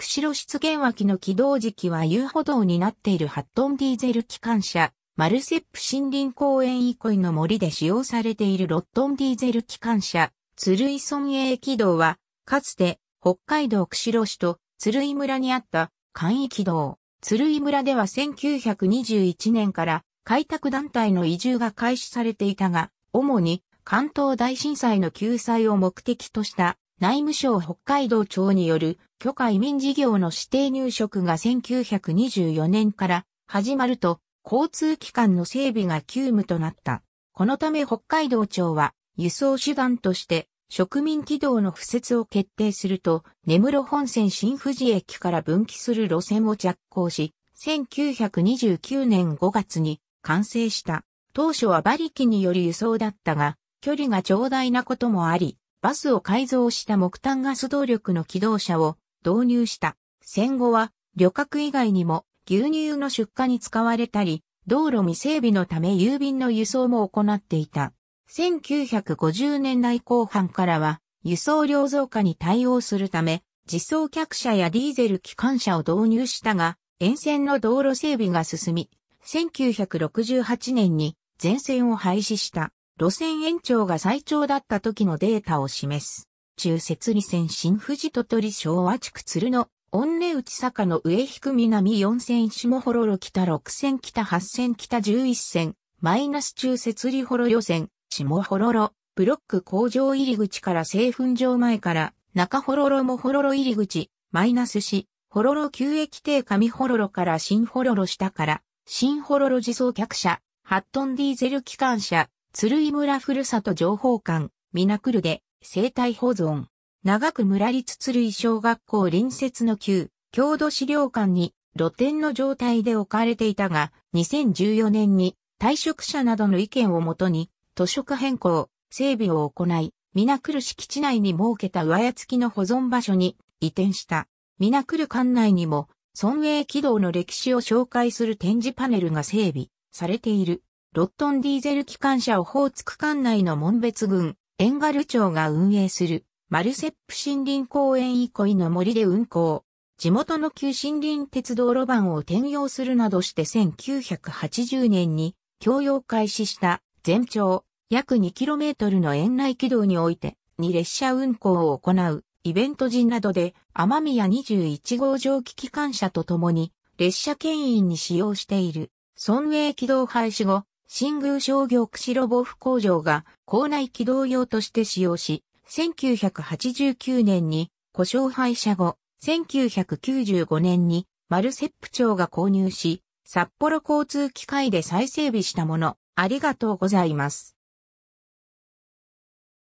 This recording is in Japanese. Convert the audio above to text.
釧路湿原脇の起動時期は遊歩道になっているハットンディーゼル機関車、マルセップ森林公園憩いの森で使用されているロットンディーゼル機関車、鶴井村営軌道は、かつて北海道釧路市と鶴井村にあった簡易軌道。鶴井村では1921年から開拓団体の移住が開始されていたが、主に関東大震災の救済を目的とした内務省北海道庁による許可移民事業の指定入植が1924年から始まると、交通機関の整備が急務となった。このため北海道庁は輸送手段として植民軌道の敷設を決定すると、根室本線新富士駅から分岐する路線を着工し、1929年5月に完成した。当初は馬力による輸送だったが、距離が長大なこともあり、バスを改造した木炭ガス動力の機動車を導入した。戦後は旅客以外にも牛乳の出荷に使われたり、道路未整備のため郵便の輸送も行っていた。1950年代後半からは輸送量増加に対応するため、自走客車やディーゼル機関車を導入したが、沿線の道路整備が進み、1968年に全線を廃止した。路線延長が最長だった時のデータを示す。中設理線新富士鳥取昭和地区鶴の御根内坂の上引く南4線下ろろ北6線北8線北11線マイナス中設理ろ路線下ろろブロック工場入り口から製粉場前から中ろろもろろ入り口マイナスほろろ旧駅亭上ろろから新ろろ下から新ろろ自走客車ハットンディーゼル機関車鶴居村ふるさと情報館、ミナクルで、生態保存。長く村立鶴居小学校隣接の旧、郷土資料館に露店の状態で置かれていたが、2014年に退職者などの意見をもとに、図書館変更、整備を行い、ミナクル敷地内に設けた上屋付きの保存場所に移転した。ミナクル館内にも、村営軌道の歴史を紹介する展示パネルが整備されている。ロットンディーゼル機関車をホーツク管内の門別郡、エンガル町が運営する、マルセップ森林公園憩いの森で運行。地元の旧森林鉄道路盤を転用するなどして1980年に供用開始した全長約 2km の園内軌道においてに列車運行を行うイベント時などで天宮21号蒸気機関車と共に列車牽引に使用している。村営軌道廃止後、新宮商業釧路防府工場が校内機動用として使用し、1989年に故障廃車後、1995年にマルセップ町が購入し、札幌交通機械で再整備したもの、ありがとうございます。